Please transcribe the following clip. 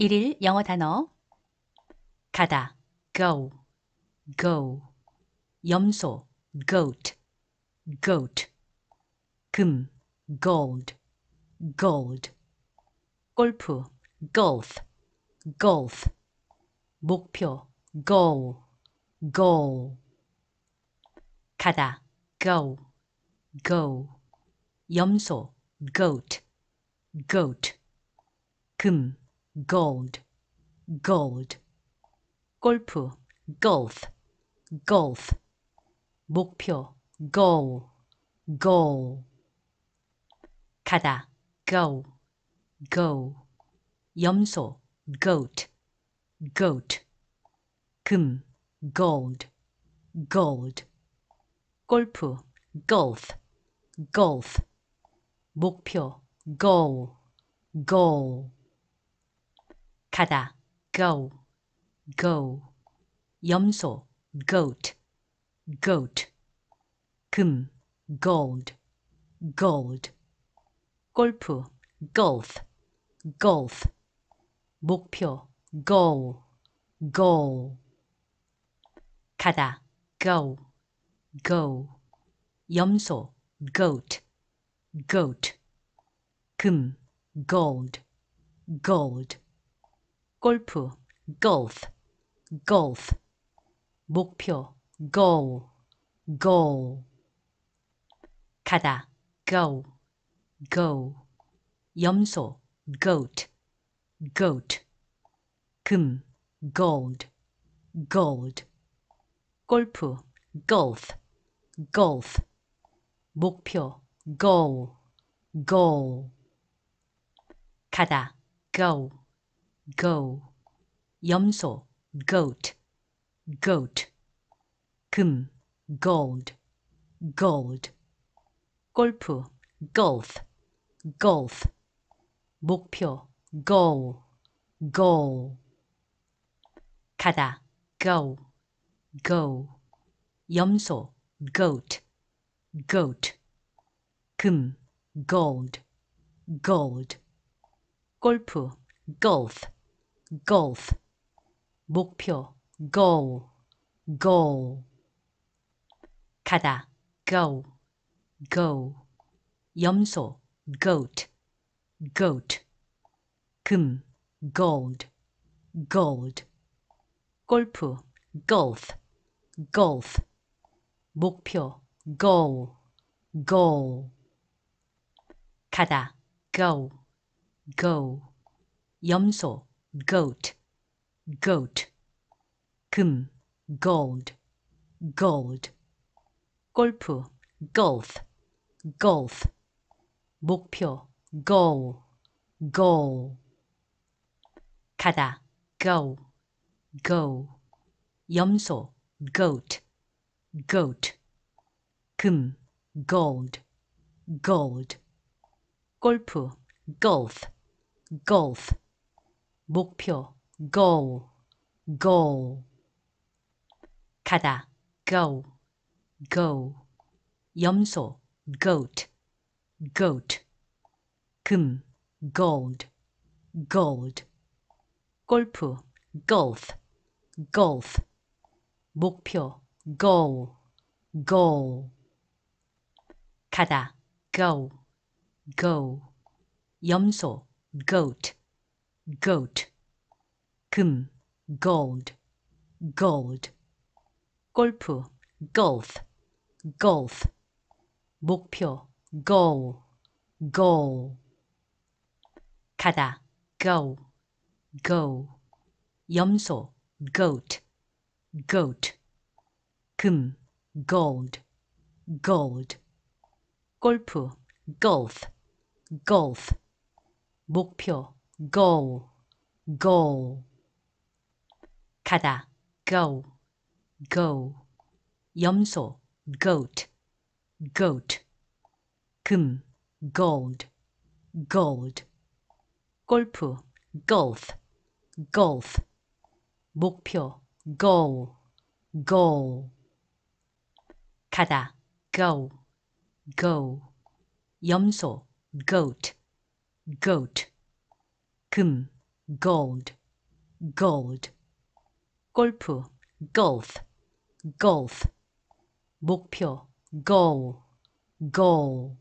1일 영어 단어 가다 go go 염소 goat goat 금 gold gold 골프 golf golf 목표 goal goal 가다 go go 염소 goat goat 금 gold, gold. 골프, golf, golf. 목표, goal, goal. 가다, go, go. 염소, goat, goat. 금, gold, gold. 골프, golf, golf. 목표, goal, goal. 가다 go go 염소 goat goat 금 gold gold 골프 golf golf 목표 goal goal 가다 go go 염소 goat goat 금 gold gold 골프 golf golf 목표 goal goal 가다 go go 염소 goat goat 금 gold gold 골프 golf golf 목표 goal goal 가다 go go 염소 goat goat 금 gold gold 골프 golf golf 목표 goal goal 가다 go go 염소 goat goat 금 gold gold 골프 golf golf 목표 goal goal 가다 go go 염소 goat goat 금 gold gold 골프 golf golf 목표 goal goal 가다 go go 염소 goat, goat, 금, gold, gold, 골프, golf, golf, 목표, goal, goal, 가다, go, go, 염소, goat, goat, 금, gold, gold, 골프, golf, golf 목표 goal goal 가다 go go 염소 goat goat 금 gold gold 골프 golf golf 목표 goal goal 가다 go go 염소 goat goat 금 gold gold 골프 golf golf 목표 goal goal 가다 go go 염소 goat goat 금 gold gold 골프 golf golf 목표 go, go. 가다, go, go. 염소, goat, goat. 금, gold, gold. 골프, golf, golf. 목표, goal, goal. 가다, go, go. 염소, goat, goat. 금, gold, gold. 골프, golf, golf. 목표, goal, goal.